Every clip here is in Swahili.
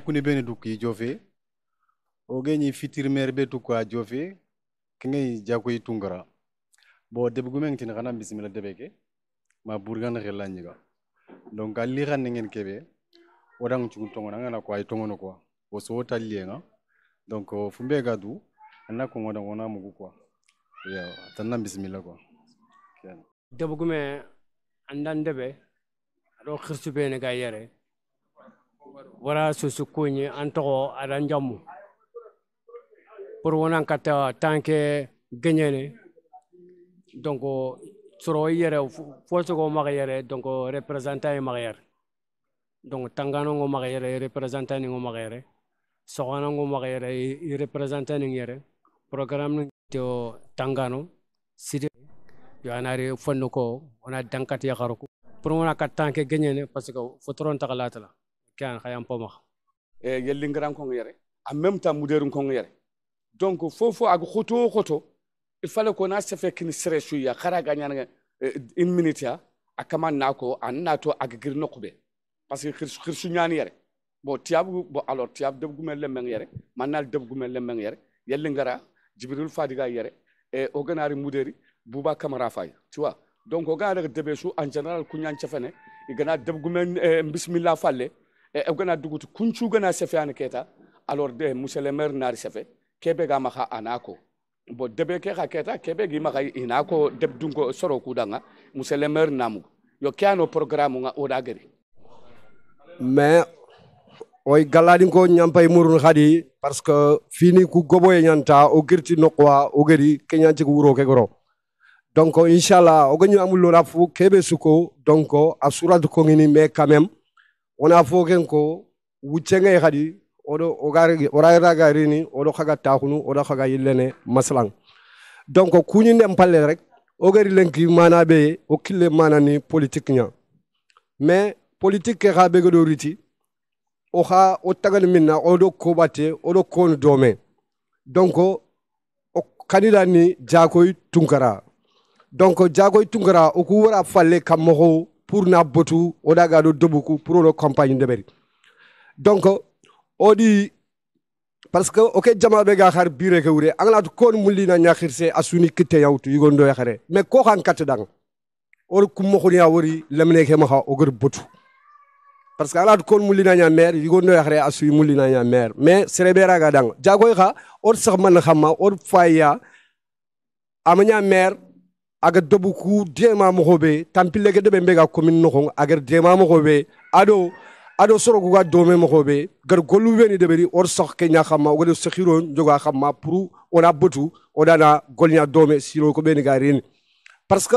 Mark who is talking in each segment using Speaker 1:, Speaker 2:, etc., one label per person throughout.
Speaker 1: kuni bene duki jofe ogeni fitir merbe tu kwa jofe kengi jako itungara bo debugumeng tina kana bismillah debeke ma burgan khella ga donc ali ran ngen kebe odang chugun na ngana kwa itongono kwa oso nga donc fumbe gadu anna ko ngona ngona mugu ko ya tanna bismillah kwa
Speaker 2: debugume andan debe ro khirsu bene ga yere wara susukunyi antogo aranjamu pour wonan kata tanke genyene donc soro yere fosogo maga yere donc representai maga yere donc tangano ngo maga yere représentant ngo maga yere sogana ngo maga yere i représentant ngo yere programme to tangano sidi yo anare fonno ko ona dankati yakaruko pour wona kata tanke genyene parce que fotron kan xayam poma
Speaker 1: e yellingaran ko yere en même temps muderun ko yere donc fofo ag khoto khoto il fallait qu'on a se fait kin stresu ya khara ganyan une minute ya akama nako an nato ag gir nokbe parce que khirsu khirsu nyani yere bo tiabu bo alors tiab deb gumel lemmeng yere manal deb gumel lemmeng yere yellingara jibril fadiga yere e o ganari muderi buba kamara fay tu vois donc o ga daga debe su en général kunyan chefene igana deb gumel bismillah falle Eh, eh, ogana dugutu kuncu gana sefe an keta alors de muselemer nar sefe kebe ga maha anako bo debe ke ga keta kebe gi maha inako deb dungo soro kudanga muselemer namu yo kiano programme nga odageri mais oy galadin ko nyampay murun hadi parce que fini ku goboye nyanta o girti nokwa o geri kenyanti ci wuro ke goro donc inshallah o ganyu amul lola fu kebe suko donc asura ko ngini mais quand même ona foken ko wuccenge rini o oraragarini xaga taxunu o oɗo xaga yillene maslang donc dem palle rek o gari lenki mana o kille manani politique ña mais politique ke ha do riti o xa o tagani min na oɗo koɓate ko konu domé donc o kanida ni jakoy tunkara donc jakoy tunkara ku wara falle kam mogow pour nabbotu oɗaga ɗo dobuku pour oɗo campagne ndeɓeri donc oɗi par ce que oke jamaɓe ga har bireke wure anganatu kon mullina ñahir se a suni kitte yawtu yigondo yahare mais ko han katteɗanga oɗo kummohoniya wori lemneke maha ogor botu par ce que alaatu kon mullinaña maire yigondo yahare a suyi mullinaña maire mais sereɓeraga danga jagoy ha oto sah man hamma oto faya amaña maire aga dobuku diema mogo be tampille gede be mbega commune nohong. agar diema mohobe be ado ado sorogu ga dome mohobe be gar golu weni deberi beri or sax ke nya xama o gede sekhiro joga xama pour ona botu odana golnya dome siro kobe be ni garin parce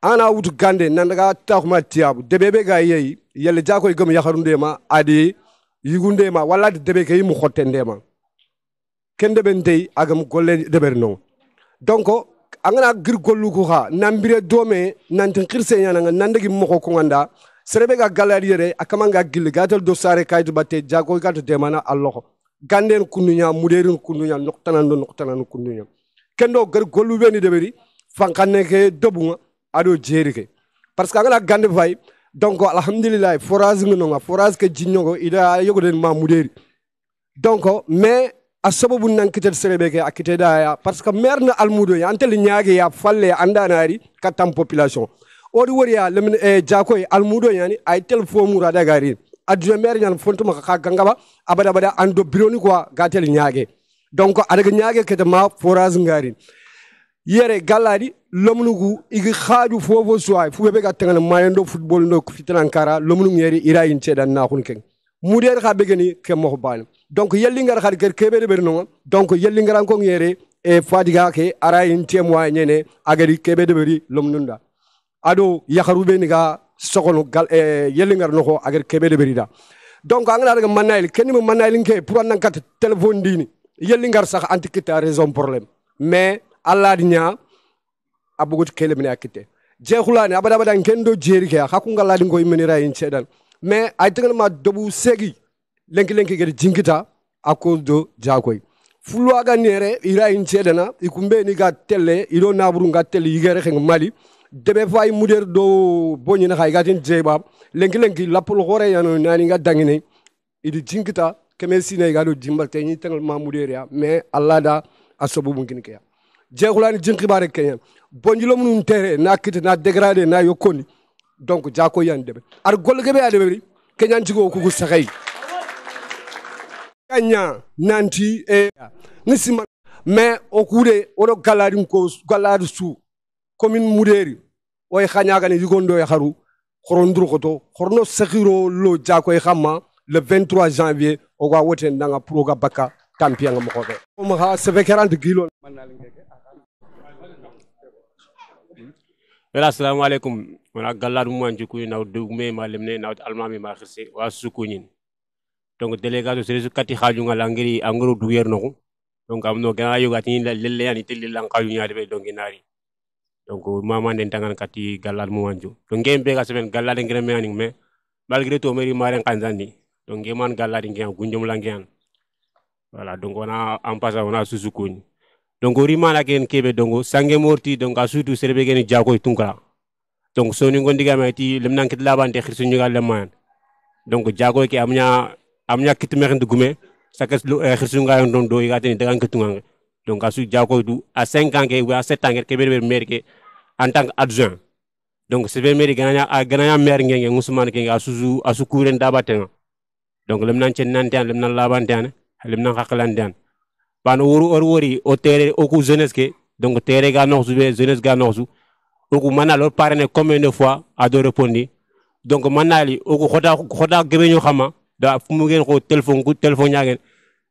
Speaker 1: ana wutu gande nan daga taxuma tiyabu debebe be ga yeyi yalla jakoy gem yaxarunde ma adi yigunde ma wala debe kay mu xotte kende ben dey agam golle deber no donc angana gir gollu ko ha nambire dome nantin kirse yana nga nandagi moko ko nganda serebe ga galari yere akamanga gilli gatal do sare kaydu batte jago gato demana alloho ganden kundunya muderin kundunya noktanan do noktanan kundunya kendo gir gollu weni de beri fankanne ke ado jeri ke parce angana gande fay donc alhamdulillah forage ngono nga forage ke jinno go ida yogoden ma muderi donc mais a sababu nan kitar serebe ke a da ya parce que maire na almudo ya antel nyaage ya falle andanari katam population odi wori ya lemin e eh, jakoy e almudo yani ay tel fo mura da gari adjo maire nyal ma ka ba abada bada ando bironi kwa gatel nyaage donc adaga nyaage kete ma foraz ngari yere galadi lomnugu igi khaju fofo suwai fube be ga tangana mayendo football ndo fitran kara lomnugu yere irayin in cedan na hun ken muriyar xa begeni ke moxo bani donc yellingar xar ker keɓede ɓerinonga donc yellingaran kong yere e fadiga ke ara in témoin ñene agari keɓede ɓeri lomnunda aɗo yaxaruɓe niga sogono gal e yellingar noxo agari keɓede ɓerida donc angana daga mannayil kenima mannayilin ke pour annan kat téléphone ndini yellingar sax anti kitta raison problème mais alladi ña a bogot kelemine a kitte jeexulani abada abada ken do jeeri ke xa kungalladi ngoy menira in seeɗan mais ay tengal ma dobu segi lenki lenki gari jingita a cause de jakoy fulwaga nere ira incedena ikumbe ni ga telle iro naburu ga telle yigere xeng mali debe fay muder do boni na xay gatin jeba lenki lenki lapul xore yano nani ga dangine idi jingita keme sine ga do jimbal te ni tengal ma muder ya mais allah da asobu mungkin ke ya jeexulani jinxibare keñen bonjilo munun tere na kite na dégradé na yokkoni donc jako yan debe ar golge be adebe kenyan jigo ku ku sakai kanya nanti e eh, nisima me okude odo galari ko galari su commune muderi oy khanya gane yugondo ya haru khorondur koto khorno sakhiro lo jako e khama le 23 janvier o ga wote ndanga proga baka tampia nga mokobe o ma ha 40 kilo
Speaker 2: Assalamu alaikum wona gallaɗo mum an jokkude naw dewgume ma lemne nawde almami ma hirse wa sukkuñin donc délégation seresu kati haajungal engrais engrais duguerno ko donc amno gana yogatini lelleyani tellilan hajuñade ɓe donc naari donc mamanden tangan kati gallaɗo mum an jo donc ngem ɓe ga sefen gallaɗe ngreme anin mais malgré to mairie maren kanzandi donc ngeman gallaɗe ngean gunjomla ngean voilà donc wona en passant wona susukuñi donc rimana ken keɓe donc sangemorti morti donc a surtout serebe kene jakoye tunkara donc soni gondi ga mayti lim nan kit laban de khirsu nyuga leman donc jago ki amnya amnya kit mekhndi gume sakas lu khirsu nga ndon do yiga teni dagan kitunga donc asu jago du a 5 ans ke ou a 7 ans ke ber mer ke en tant qu'adjoint donc c'est bien mer gananya a gananya mer ngenge ngusman ke asu asu kuren dabatenga donc lim nan cen nan tan lim nan laban tan lim nan khaklan tan ban wuru or wori o tere o ku jeunesse ke donc tere ga noxu be jeunesse ga noxu oku mana lo parene comme une fois do repondi donc manali oku khoda khota gebeñu xama da fumu ngeen ko telephone ku telephone ñagen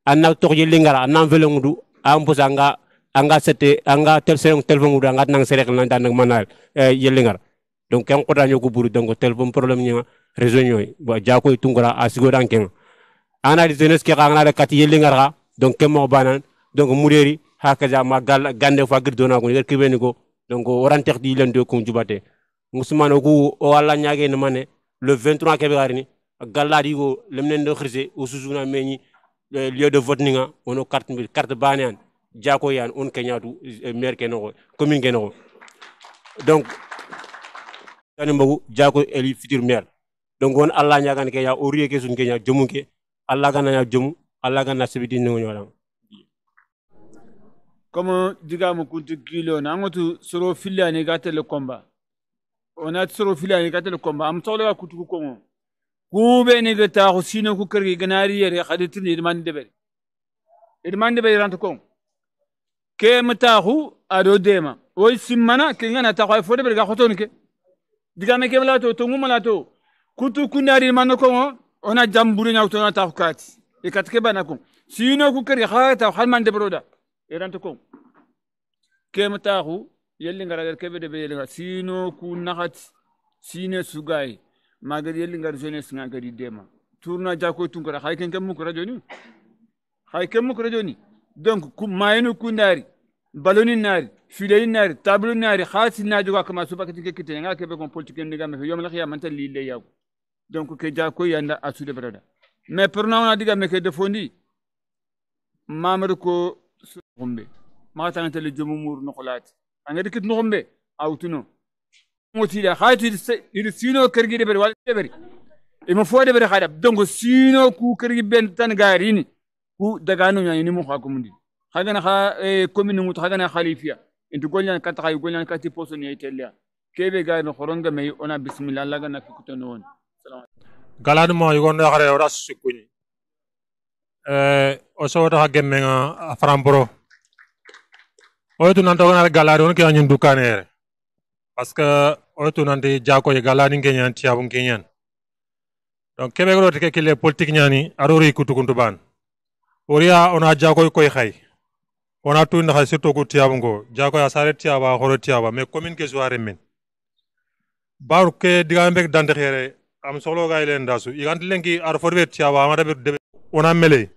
Speaker 2: anna tokje lingala anna velengudu amposa nga anga sete anga tel sereng telephone ngudu anga nang serek nan tan manal eh, yelingar donc ken khoda dañu ko buru donc telephone problème ñi réseau ñoy ba jakoy tungura a sigo ken ana di jeunesse ki xanga da kat yelingar ga donc mo banan donc mureri hakaja ma gal gande fa girdona ko yer kibeni ko donc orantek di lende kun jubate ngusman ogu o alla nyage ne mane le 23 kebe garini galla di go lemne ndo khirse o susuna meñi lieu de vote ninga ono carte bir carte banan jako yan on kenyatu euh, maire kenogo commune kenogo donc tani mbogu jako eli futur maire donc on alla nyagan ke ya o rie ke sun kenya jomunke alla gananya jomu alla ganna sibidi ngo nyolang comme diga mu
Speaker 3: kuntu kilo na an tu soro filla ne ga tele komba ona soro filla ne ga tele komba am tole ga kutu ko mo kube ne ga ta ko sino ku kerge yɛrɛ ka khaditin ne man de bɛ irman de bɛ ranto ko ke mu mata hu ado dema oy simmana ke ngana ta de bɛ ka ga ni ke diga me ke malato to mana to kutu kunari man ko mo ona jamburu nya to na ta khati e katke bana ko sino ku kerge khata hal man de da. iranta ngara kemtaxu kebe debe deɓe ngara sino ku naxati sine sugaye magadi ngara jeunesse nga gari dema tourna jako tunkara xay ken ke muk radio ni xay ke muk radio donc ku mayenu ku ndaari baloni naari fileni naari tablo naari xaasi najoga kama subakati ke kite nga kebe kon politique ndigame fe yomla li le yagu donc ke jako yanda a sude berada mais diga digame ke defondi mamadou ko gombe maxatan tele jomu mur noxolati angedi kit noxombe awtuno motida xaytu idi sino kergi deberi wala deberi ima fo deberi xadab donc sino ku kergi ben tan garini ku dagano ñani ni mu xa commune xagana xa commune ngut xagana xalifia intu golñan kat xayu golñan kati poso ni tellia kebe garini xoronga may ona bismillah laga na kukutono won
Speaker 4: galanuma yugondo xare ora sukuni eh o sawta ha gemmenga aframboro oyetu nanta wonare galade on keña ñin dukanere par ce que oyetu nanti jakoje galani keñan tiyabu keñan donc keɓe ko ɗote kekille politique ñani arori kutukuntu ban woriya ona jakoy koy xay wona tundi xay surtout ku tiyabu ngo jakoy a sare tiyaba xoro tiyaba mais commune ke soire min bawr ke digame ɓe dante xeere am soxloga ilen dasu iganti lenki ar fotɓe tiyaba amata ɓe wona meley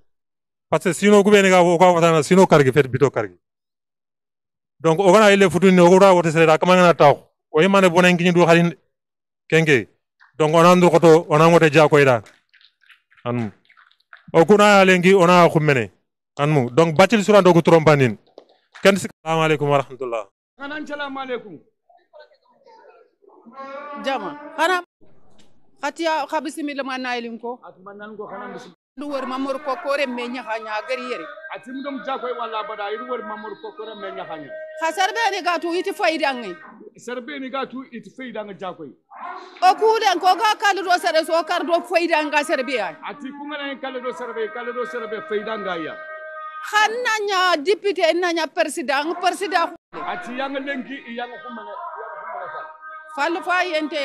Speaker 4: par ce que sino kuɓene ga woka fatana sino kargi fet bito kargi donc ogana ile futuni ogura wote sere kamanga na taw o yimane bonen kinyi du halin kenge donc ona ndu koto ona ngote ja ko ida anmu o kuna lengi ona khumene anmu donc batil sura ndogu trompanin ken assalamu alaikum wa rahmatullah kanan
Speaker 1: assalamu alaikum jama kana khatiya khabismi lamana luwar mamur kokore me nyaha nyagari yere atim dum jakoy walla bada ir mamur kokore menya hanya nya khasar be ni gatu iti faidangi serbe ni gatu iti faidanga jakoy o kuden ko ga kalliɗo saɗa so kardo foydanga serbe ɓeyani ati kugana hen serbe sarɓe serbe sarɓe foydanga ya han naña député nya président président ati lengi yang yanga humane fallu